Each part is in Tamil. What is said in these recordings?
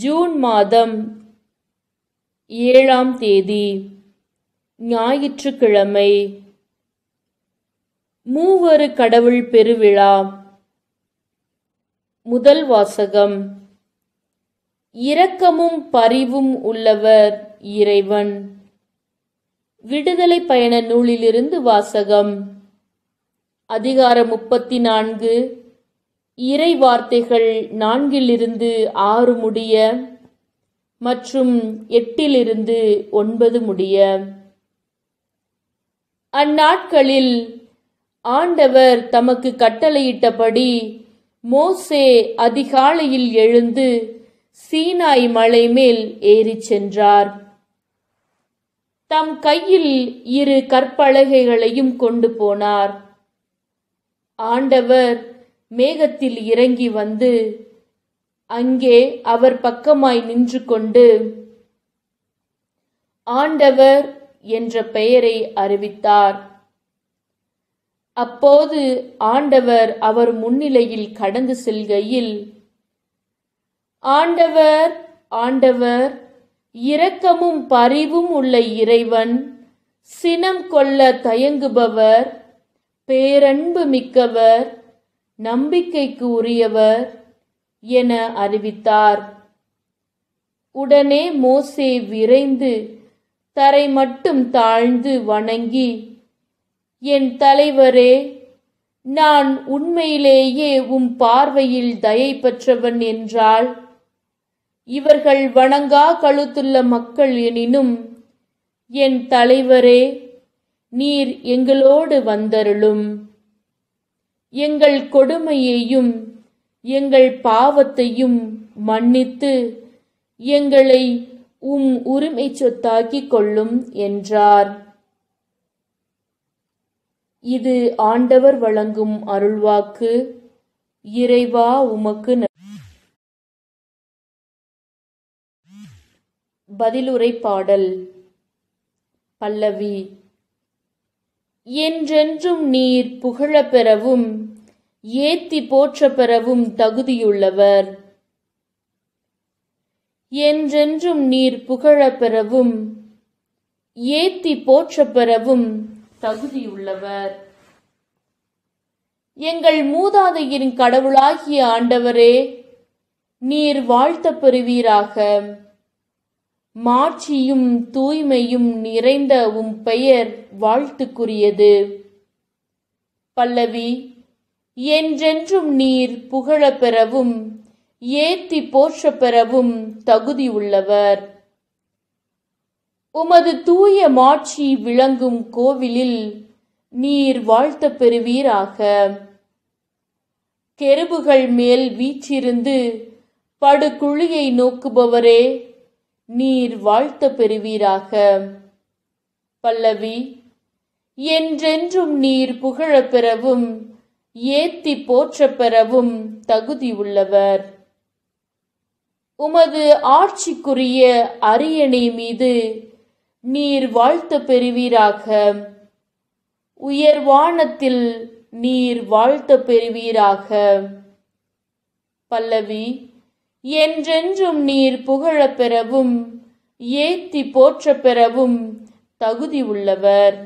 ஜூன் மாதம் ஏழாம் தேதி ஞாயிற்றுக்கிழமை மூவரு கடவுள் பெருவிழா முதல் வாசகம் இரக்கமும் பரிவும் உள்ளவர் இறைவன் விடுதலை பயண நூலிலிருந்து வாசகம் அதிகாரம் முப்பத்தி நான்கு இறை வார்த்தைகள் நான்கிலிருந்து ஆறு முடிய மற்றும் எட்டிலிருந்து ஒன்பது முடிய அந்நாட்களில் ஆண்டவர் தமக்கு கட்டளையிட்டபடி மோசே அதிகாலையில் எழுந்து சீனாய் மலை மேல் ஏறிச் சென்றார் தம் கையில் இரு கற்பலகைகளையும் கொண்டு போனார் ஆண்டவர் மேகத்தில் இறங்கி வந்து அங்கே அவர் பக்கமாய் நின்று கொண்டு ஆண்டவர் என்ற பெயரை அறிவித்தார் அப்போது ஆண்டவர் அவர் முன்னிலையில் கடந்து செல்கையில் ஆண்டவர் ஆண்டவர் இரக்கமும் பரிவும் உள்ள இறைவன் சினம் கொள்ள தயங்குபவர் பேரன்பு மிக்கவர் நம்பிக்கைக்கு உரியவர் என அறிவித்தார் உடனே மோசே விரைந்து தரை மட்டும் தாழ்ந்து வணங்கி என் தலைவரே நான் உண்மையிலேயே உம் பார்வையில் தயை பெற்றவன் என்றால் இவர்கள் வணங்கா கழுத்துள்ள மக்கள் எனினும் என் தலைவரே நீர் எங்களோடு வந்தருளும் எங்கள் கொடுமையையும் எங்கள் பாவத்தையும் மன்னித்து எங்களை உம் உரிமை சொத்தாக்கிக் கொள்ளும் என்றார் இது ஆண்டவர் வழங்கும் அருள்வாக்கு இறைவா உமக்கு பதிலுரை பாடல் பல்லவி என்றென்றும் நீர் புகழப்பெறவும் பெறவும் ஏத்தி போற்ற பெறவும் தகுதியுள்ளவர் என்றென்றும் நீர் புகழப் பெறவும் ஏத்தி போற்ற பெறவும் தகுதியுள்ளவர் எங்கள் மூதாதையின் கடவுளாகிய ஆண்டவரே நீர் வாழ்த்த பெறுவீராக மாட்சியும் தூய்மையும் நிறைந்த உம் பெயர் வாழ்த்துக்குரியது பல்லவி என்றென்றும் நீர் புகழ பெறவும் ஏத்தி போற்ற பெறவும் தகுதியுள்ளவர் உமது தூய மாட்சி விளங்கும் கோவிலில் நீர் வாழ்த்த பெறுவீராக கெருபுகள் மேல் வீச்சிருந்து படுகுழியை நோக்குபவரே நீர் வாழ்த்த பெறுவீராக பல்லவி என்றென்றும் நீர் புகழ பெறவும் ஏத்தி போற்ற பெறவும் தகுதியுள்ளவர் உமது ஆட்சிக்குரிய அரியணை மீது நீர் வாழ்த்த பெறுவீராக உயர்வானத்தில் நீர் வாழ்த்த பெறுவீராக பல்லவி என்றென்றும் நீர் புகழப் பெறவும் ஏத்தி போற்ற பெறவும் தகுதி உள்ளவர்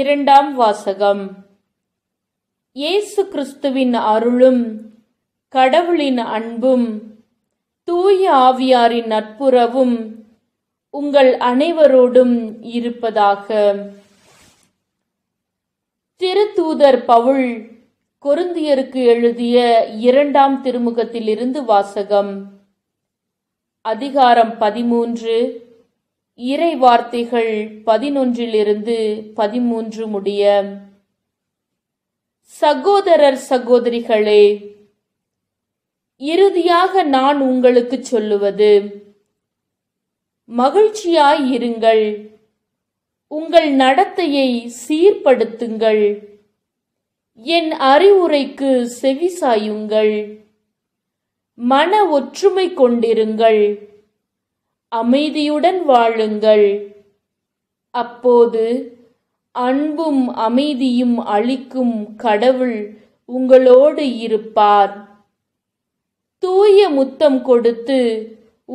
இரண்டாம் வாசகம் இயேசு கிறிஸ்துவின் அருளும் கடவுளின் அன்பும் தூய ஆவியாரின் நட்புறவும் உங்கள் அனைவரோடும் இருப்பதாக திருத்தூதர் பவுல் கொருந்தியருக்கு எழுதிய இரண்டாம் திருமுகத்திலிருந்து வாசகம் அதிகாரம் பதிமூன்று இறை வார்த்தைகள் பதினொன்றிலிருந்து பதிமூன்று முடிய சகோதரர் சகோதரிகளே இறுதியாக நான் உங்களுக்கு சொல்லுவது மகிழ்ச்சியாய் இருங்கள் உங்கள் நடத்தையை சீர்படுத்துங்கள் என் அறிவுரைக்கு செவி சாயுங்கள் மன ஒற்றுமை கொண்டிருங்கள் அமைதியுடன் வாழுங்கள் அப்போது அன்பும் அமைதியும் அளிக்கும் கடவுள் உங்களோடு இருப்பார் தூய முத்தம் கொடுத்து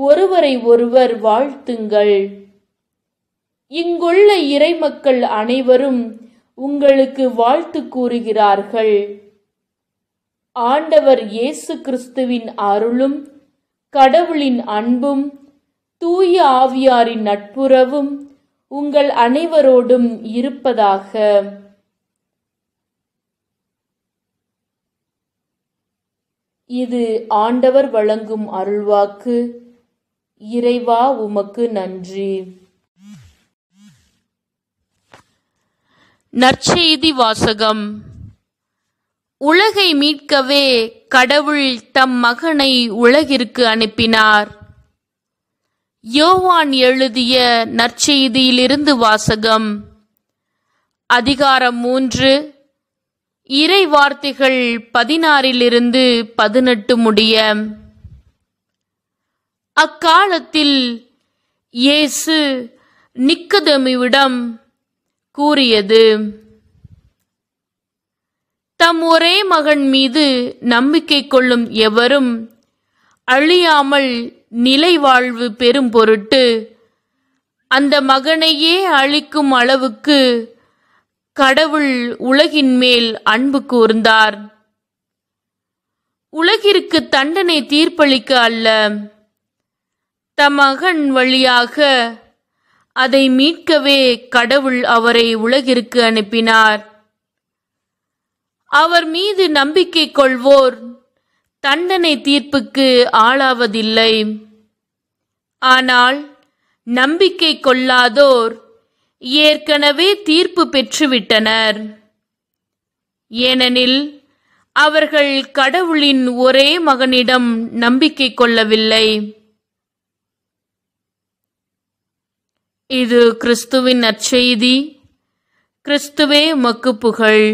ஒருவரை ஒருவர் வாழ்த்துங்கள் இங்குள்ள இறைமக்கள் அனைவரும் உங்களுக்கு வாழ்த்து கூறுகிறார்கள் ஆண்டவர் இயேசு கிறிஸ்துவின் அருளும் கடவுளின் அன்பும் தூய ஆவியாரின் நட்புறவும் உங்கள் அனைவரோடும் இருப்பதாக இது ஆண்டவர் வழங்கும் அருள்வாக்கு இறைவா உமக்கு நன்றி நற்செய்தி வாசகம் உலகை மீட்கவே கடவுள் தம் மகனை உலகிற்கு அனுப்பினார் யோவான் எழுதிய நற்செய்தியிலிருந்து வாசகம் அதிகாரம் மூன்று இறை வார்த்தைகள் பதினாறிலிருந்து பதினெட்டு முடிய அக்காலத்தில் இயேசு நிக்கதமிவிடம் கூறியது தம் ஒரே மகன் மீது நம்பிக்கை கொள்ளும் எவரும் அழியாமல் நிலை வாழ்வு பெரும் பொருட்டு அந்த மகனையே அழிக்கும் அளவுக்கு கடவுள் உலகின் மேல் அன்பு கூர்ந்தார் உலகிற்கு தண்டனை தீர்ப்பளிக்க அல்ல மகன் வழியாக அதை மீட்கவே கடவுள் அவரை உலகிற்கு அனுப்பினார் அவர் மீது நம்பிக்கை கொள்வோர் தண்டனை தீர்ப்புக்கு ஆளாவதில்லை ஆனால் நம்பிக்கை கொள்ளாதோர் ஏற்கனவே தீர்ப்பு பெற்றுவிட்டனர் ஏனெனில் அவர்கள் கடவுளின் ஒரே மகனிடம் நம்பிக்கை கொள்ளவில்லை இது கிறிஸ்துவின் நற்செய்தி கிறிஸ்துவே மக்கு புகழ்